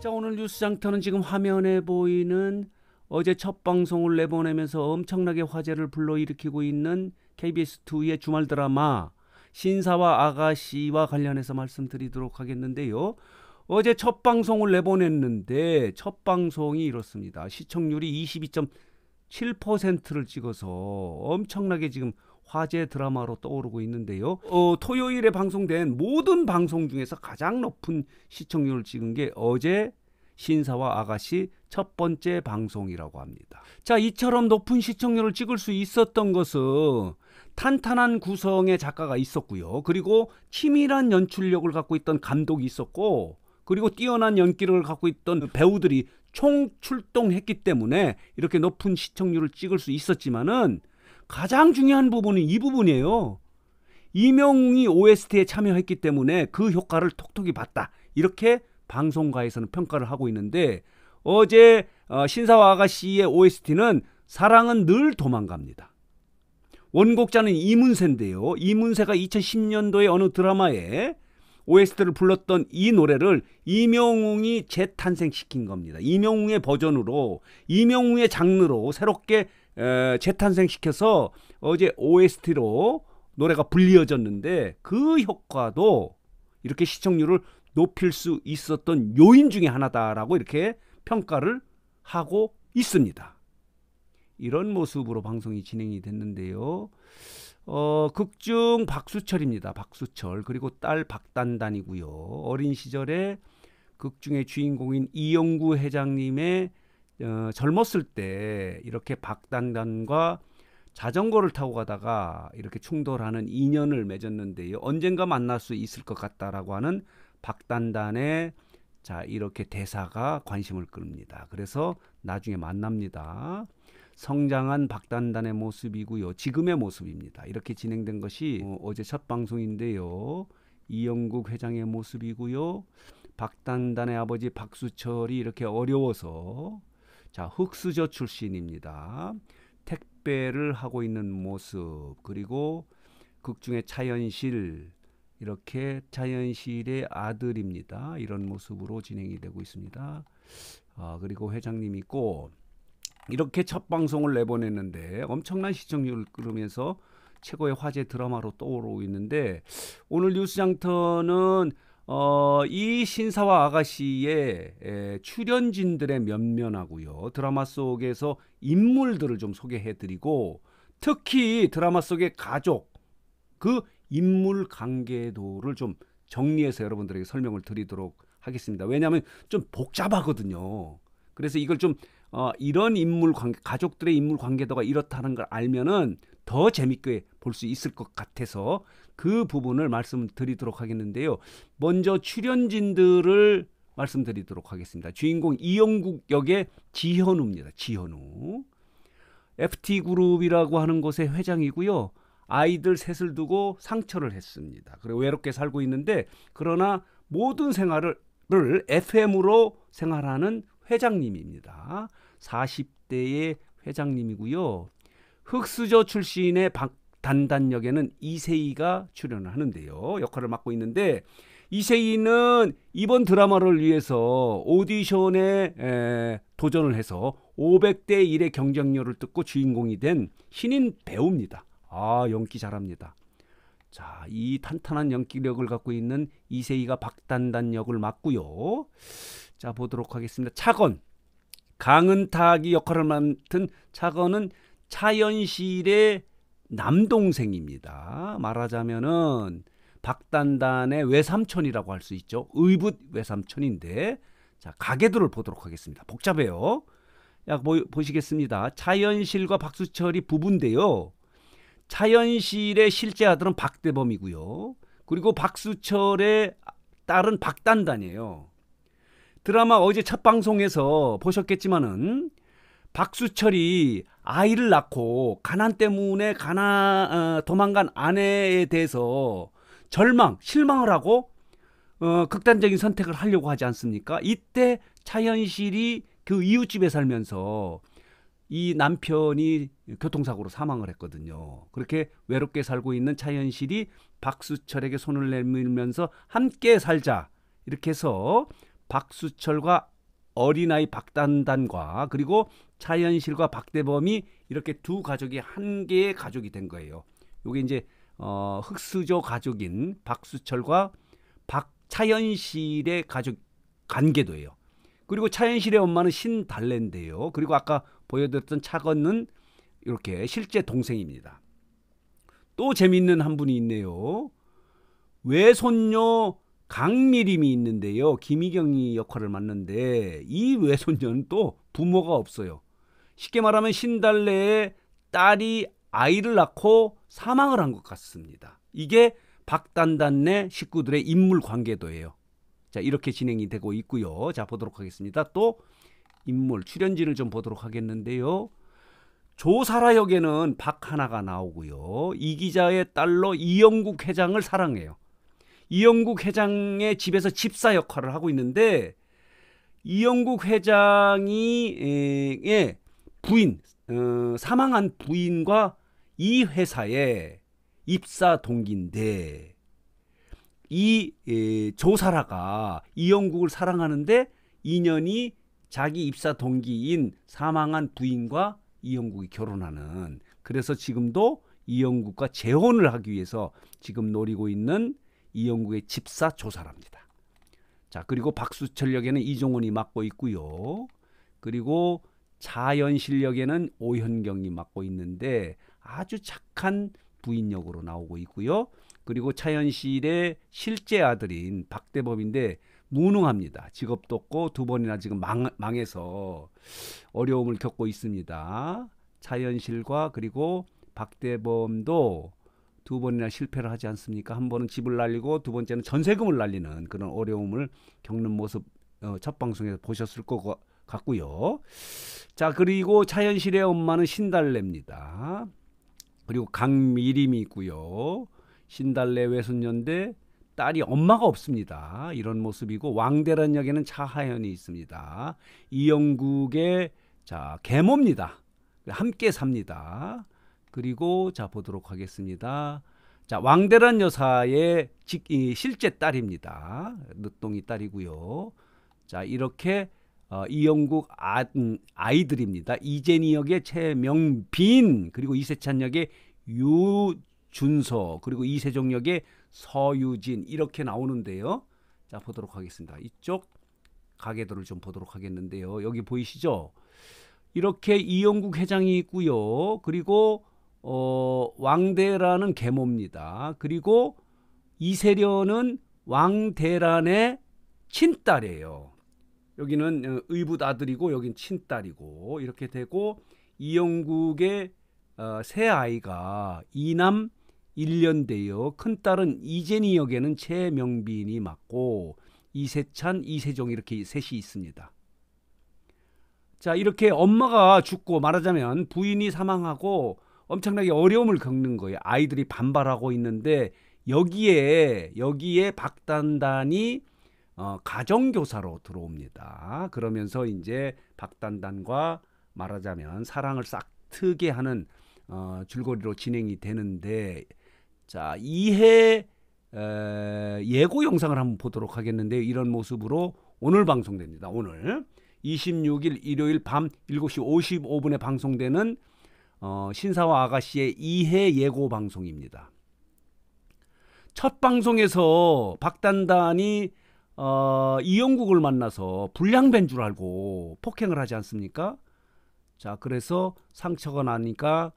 자 오늘 뉴스 장터는 지금 화면에 보이는 어제 첫 방송을 내보내면서 엄청나게 화제를 불러일으키고 있는 KBS2의 주말 드라마 신사와 아가씨와 관련해서 말씀드리도록 하겠는데요. 어제 첫 방송을 내보냈는데 첫 방송이 이렇습니다. 시청률이 22.7%를 찍어서 엄청나게 지금 화제 드라마로 떠오르고 있는데요. 어, 토요일에 방송된 모든 방송 중에서 가장 높은 시청률을 찍은 게 어제 신사와 아가씨 첫 번째 방송이라고 합니다. 자, 이처럼 높은 시청률을 찍을 수 있었던 것은 탄탄한 구성의 작가가 있었고요. 그리고 치밀한 연출력을 갖고 있던 감독이 있었고 그리고 뛰어난 연기를 갖고 있던 배우들이 총 출동했기 때문에 이렇게 높은 시청률을 찍을 수 있었지만은 가장 중요한 부분은 이 부분이에요. 이명웅이 OST에 참여했기 때문에 그 효과를 톡톡히 봤다. 이렇게 방송가에서는 평가를 하고 있는데 어제 어, 신사와 아가씨의 OST는 사랑은 늘 도망갑니다. 원곡자는 이문세인데요. 이문세가 2010년도에 어느 드라마에 OST를 불렀던 이 노래를 이명웅이 재탄생시킨 겁니다. 이명웅의 버전으로, 이명웅의 장르로 새롭게 에, 재탄생시켜서 어제 OST로 노래가 불리어졌는데 그 효과도 이렇게 시청률을 높일 수 있었던 요인 중에 하나다라고 이렇게 평가를 하고 있습니다. 이런 모습으로 방송이 진행이 됐는데요. 어, 극중 박수철입니다. 박수철. 그리고 딸 박단단이고요. 어린 시절에 극중의 주인공인 이영구 회장님의 어, 젊었을 때 이렇게 박단단과 자전거를 타고 가다가 이렇게 충돌하는 인연을 맺었는데요. 언젠가 만날 수 있을 것 같다라고 하는 박단단의 자 이렇게 대사가 관심을 끕니다 그래서 나중에 만납니다. 성장한 박단단의 모습이고요. 지금의 모습입니다. 이렇게 진행된 것이 어, 어제 첫 방송인데요. 이영국 회장의 모습이고요. 박단단의 아버지 박수철이 이렇게 어려워서 자, 흑수저 출신입니다. 택배를 하고 있는 모습 그리고 극중의 차현실 이렇게 차현실의 아들입니다. 이런 모습으로 진행이 되고 있습니다. 아, 그리고 회장님 있고 이렇게 첫 방송을 내보냈는데 엄청난 시청률을 끌으면서 최고의 화제 드라마로 떠오르고 있는데 오늘 뉴스장터는 어, 이 신사와 아가씨의 에, 출연진들의 면면하고요. 드라마 속에서 인물들을 좀 소개해드리고 특히 드라마 속의 가족 그 인물 관계도를 좀 정리해서 여러분들에게 설명을 드리도록 하겠습니다. 왜냐하면 좀 복잡하거든요. 그래서 이걸 좀 어, 이런 인물 관계, 가족들의 인물 관계도가 이렇다는 걸 알면은 더 재밌게 볼 수 있을 것 같아서 그 부분을 말씀드리도록 하겠는데요. 먼저 출연진들을 말씀드리도록 하겠습니다. 주인공 이영국 역의 지현우입니다. 지현우. FT그룹이라고 하는 곳의 회장이고요. 아이들 셋을 두고 상처를 했습니다. 그리고 외롭게 살고 있는데 그러나 모든 생활을 FM으로 생활하는 회장님입니다. 40대의 회장님이고요. 흑수저 출신의 박단단 역에는 이세희가 출연을 하는데요. 역할을 맡고 있는데 이세희는 이번 드라마를 위해서 오디션에 에, 도전을 해서 500대 1의 경쟁률을 뚫고 주인공이 된 신인 배우입니다. 아 연기 잘합니다. 자, 이 탄탄한 연기력을 갖고 있는 이세희가 박단단 역을 맡고요. 자, 보도록 하겠습니다. 차건. 강은탁이 역할을 맡은 차건은 차현실의 남동생입니다. 말하자면은 박단단의 외삼촌이라고 할 수 있죠. 의붓 외삼촌인데 자가게들을 보도록 하겠습니다. 복잡해요. 야 보, 보시겠습니다. 차현실과 박수철이 부부인데요. 차현실의 실제 아들은 박대범이고요. 그리고 박수철의 딸은 박단단이에요. 드라마 어제 첫 방송에서 보셨겠지만은 박수철이 아이를 낳고 가난 때문에 가난 어, 도망간 아내에 대해서 절망, 실망을 하고 어, 극단적인 선택을 하려고 하지 않습니까? 이때 차현실이 그 이웃집에 살면서 이 남편이 교통사고로 사망을 했거든요. 그렇게 외롭게 살고 있는 차현실이 박수철에게 손을 내밀면서 함께 살자 이렇게 해서 박수철과 어린아이 박단단과 그리고 차현실과 박대범이 이렇게 두 가족이 한 개의 가족이 된 거예요. 요게 이제 어, 흑수저 가족인 박수철과 박차현실의 가족 관계도예요. 그리고 차현실의 엄마는 신달랜데요. 그리고 아까 보여드렸던 차건은 이렇게 실제 동생입니다. 또 재밌는 한 분이 있네요. 외손녀 강미림이 있는데요. 김희경이 역할을 맡는데 이 외손녀는 또 부모가 없어요. 쉽게 말하면 신달래의 딸이 아이를 낳고 사망을 한 것 같습니다. 이게 박단단네 식구들의 인물 관계도예요. 자, 이렇게 진행이 되고 있고요. 자, 보도록 하겠습니다. 또 인물 출연진을 좀 보도록 하겠는데요. 조사라 역에는 박하나가 나오고요. 이 기자의 딸로 이영국 회장을 사랑해요. 이영국 회장의 집에서 집사 역할을 하고 있는데 이영국 회장이 에, 예, 부인 어, 사망한 부인과 이 회사의 입사 동기인데 이 에, 조사라가 이영국을 사랑하는데 인연이 자기 입사 동기인 사망한 부인과 이영국이 결혼하는 그래서 지금도 이영국과 재혼을 하기 위해서 지금 노리고 있는 이영국의 집사 조사랍니다. 자 그리고 박수철역에는 이종원이 맡고 있고요. 그리고 자연 실력에는 오현경이 맡고 있는데 아주 착한 부인 역으로 나오고 있고요. 그리고 차현실의 실제 아들인 박대범인데 무능합니다. 직업도 없고 두 번이나 지금 망, 망해서 어려움을 겪고 있습니다. 차현실과 그리고 박대범도 두 번이나 실패를 하지 않습니까? 한 번은 집을 날리고 두 번째는 전세금을 날리는 그런 어려움을 겪는 모습 어, 첫 방송에서 보셨을 거고 같고요. 자 그리고 차현실의 엄마는 신달래입니다. 그리고 강미림이 있고요. 신달래 외손녀인데 딸이 엄마가 없습니다. 이런 모습이고 왕대란 역에는 차하연이 있습니다. 이영국의 자 계모입니다. 함께 삽니다. 그리고 자 보도록 하겠습니다. 자 왕대란 여사의 직, 이, 실제 딸입니다. 늦동이 딸이고요. 자 이렇게 어, 이영국 아, 음, 아이들입니다. 이재니 역의 최명빈 그리고 이세찬 역의 유준서 그리고 이세종 역의 서유진 이렇게 나오는데요. 자 보도록 하겠습니다. 이쪽 가게들을좀 보도록 하겠는데요. 여기 보이시죠? 이렇게 이영국 회장이 있고요. 그리고 어, 왕대라는 계모입니다. 그리고 이세련은 왕대란의 친딸이에요. 여기는 어, 의붓 아들이고 여긴 친딸이고 이렇게 되고 이영국의 어, 세 아이가 이남 1년대여 큰딸은 이재니 역에는 최명빈이 맞고 이세찬, 이세종 이렇게 셋이 있습니다. 자 이렇게 엄마가 죽고 말하자면 부인이 사망하고 엄청나게 어려움을 겪는 거예요. 아이들이 반발하고 있는데 여기에 여기에 박단단이 어, 가정교사로 들어옵니다. 그러면서 이제 박단단과 말하자면 사랑을 싹트게 하는 어, 줄거리로 진행이 되는데 자 이해 에, 예고 영상을 한번 보도록 하겠는데 이런 모습으로 오늘 방송됩니다. 오늘 26일 일요일 밤 7시 55분에 방송되는 어, 신사와 아가씨의 이해 예고 방송입니다. 첫 방송에서 박단단이 어, 이영국을 만나서 불량배줄 알고 폭행을 하지 않습니까? 자, 그래서 상처가 나니까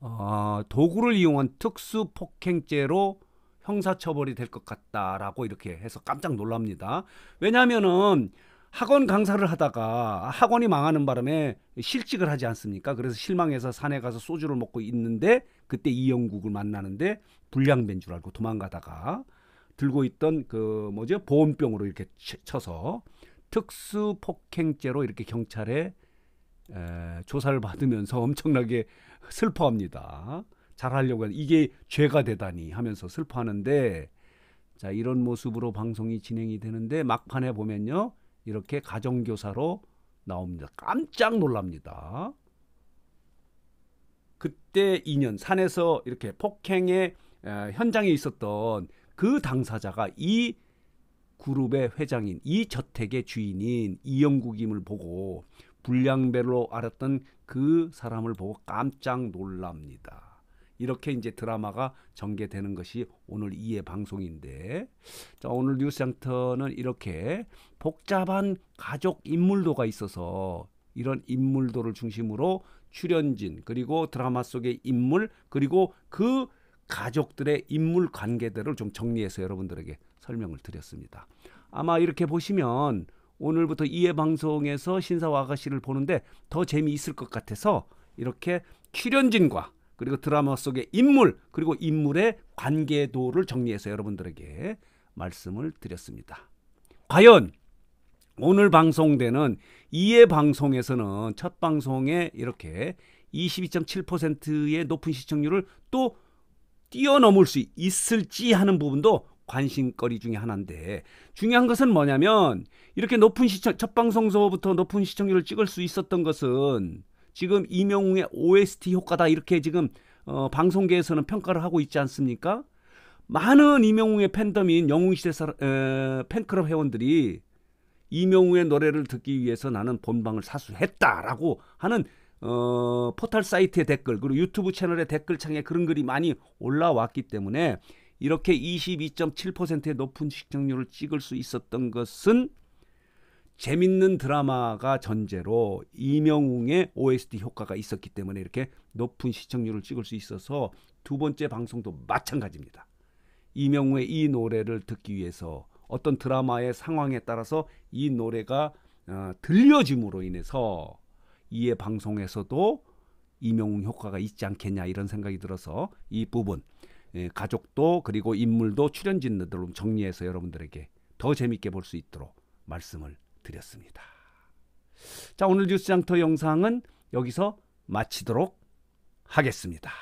어, 도구를 이용한 특수 폭행죄로 형사처벌이 될 것 같다라고 이렇게 해서 깜짝 놀랍니다. 왜냐하면은 학원 강사를 하다가 학원이 망하는 바람에 실직을 하지 않습니까? 그래서 실망해서 산에 가서 소주를 먹고 있는데 그때 이영국을 만나는데 불량배줄 알고 도망가다가 들고 있던 그 뭐죠 보온병으로 이렇게 쳐서 특수 폭행죄로 이렇게 경찰에 에, 조사를 받으면서 엄청나게 슬퍼합니다. 잘하려고 하는 이게 죄가 되다니 하면서 슬퍼하는데 자 이런 모습으로 방송이 진행이 되는데 막판에 보면요 이렇게 가정교사로 나옵니다. 깜짝 놀랍니다. 그때 2년 산에서 이렇게 폭행의 현장에 있었던 그 당사자가 이 그룹의 회장인 이 저택의 주인인 이영국임을 보고 불량배로 알았던 그 사람을 보고 깜짝 놀랍니다. 이렇게 이제 드라마가 전개되는 것이 오늘 이해 방송인데 자 오늘 뉴스장터는 이렇게 복잡한 가족 인물도가 있어서 이런 인물도를 중심으로 출연진 그리고 드라마 속의 인물 그리고 그 가족들의 인물 관계들을 좀 정리해서 여러분들에게 설명을 드렸습니다. 아마 이렇게 보시면 오늘부터 이해 방송에서 신사와 아가씨를 보는데 더 재미있을 것 같아서 이렇게 출연진과 그리고 드라마 속의 인물 그리고 인물의 관계도를 정리해서 여러분들에게 말씀을 드렸습니다. 과연 오늘 방송되는 이해 방송에서는 첫 방송에 이렇게 22.7%의 높은 시청률을 또 뛰어넘을 수 있을지 하는 부분도 관심거리 중의 하나인데 중요한 것은 뭐냐면 이렇게 높은 시청 첫 방송서부터 높은 시청률을 찍을 수 있었던 것은 지금 이명웅의 OST 효과다 이렇게 지금 어, 방송계에서는 평가를 하고 있지 않습니까? 많은 이명웅의 팬덤인 영웅시대 사, 에, 팬클럽 회원들이 이명웅의 노래를 듣기 위해서 나는 본방을 사수했다라고 하는 어, 포털 사이트의 댓글 그리고 유튜브 채널의 댓글창에 그런 글이 많이 올라왔기 때문에 이렇게 22.7%의 높은 시청률을 찍을 수 있었던 것은 재밌는 드라마가 전제로 이명웅의 OST 효과가 있었기 때문에 이렇게 높은 시청률을 찍을 수 있어서 두 번째 방송도 마찬가지입니다. 이명웅의 이 노래를 듣기 위해서 어떤 드라마의 상황에 따라서 이 노래가 어, 들려짐으로 인해서 이에 방송에서도 이명웅 효과가 있지 않겠냐 이런 생각이 들어서 이 부분 예, 가족도 그리고 인물도 출연진들로 정리해서 여러분들에게 더 재밌게 볼 수 있도록 말씀을 드렸습니다. 자 오늘 뉴스장터 영상은 여기서 마치도록 하겠습니다.